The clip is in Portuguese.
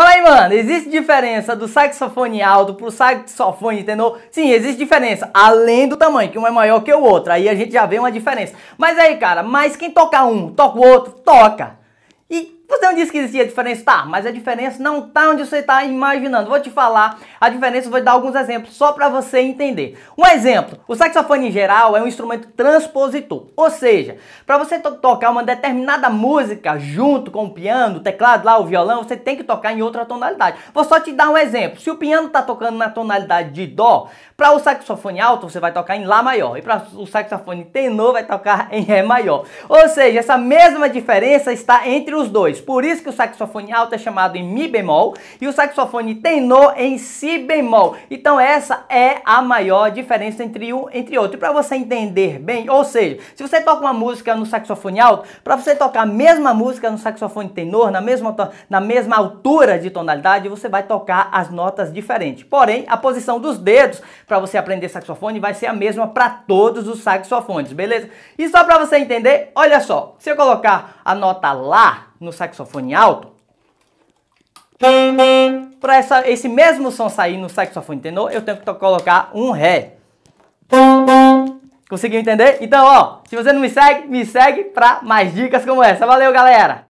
Fala aí, mano, existe diferença do saxofone alto pro saxofone tenor? Sim, existe diferença, além do tamanho, que um é maior que o outro, aí a gente já vê uma diferença. Mas aí, cara, mas quem toca um, toca o outro, toca. E você não disse que existia diferença? Tá, mas a diferença não tá onde você está imaginando. Vou te falar a diferença, vou dar alguns exemplos só para você entender. Um exemplo, o saxofone em geral é um instrumento transpositor, ou seja, para você to tocar uma determinada música junto com o piano, o teclado, lá o violão, você tem que tocar em outra tonalidade. Vou só te dar um exemplo. Se o piano está tocando na tonalidade de dó, para o saxofone alto você vai tocar em lá maior e para o saxofone tenor vai tocar em ré maior. Ou seja, essa mesma diferença está entre os dois. Por isso que o saxofone alto é chamado em Mi bemol e o saxofone tenor em Si bemol. Então essa é a maior diferença entre um entre outro. Para você entender bem, ou seja, se você toca uma música no saxofone alto, para você tocar a mesma música no saxofone tenor, na mesma, na mesma altura de tonalidade, você vai tocar as notas diferentes. Porém, a posição dos dedos para você aprender saxofone vai ser a mesma para todos os saxofones, beleza? E só para você entender, olha só, se eu colocar a nota Lá no saxofone alto, para esse mesmo som sair no saxofone tenor, eu tenho que colocar um Ré. Conseguiu entender? Então, ó, se você não me segue, me segue para mais dicas como essa. Valeu, galera!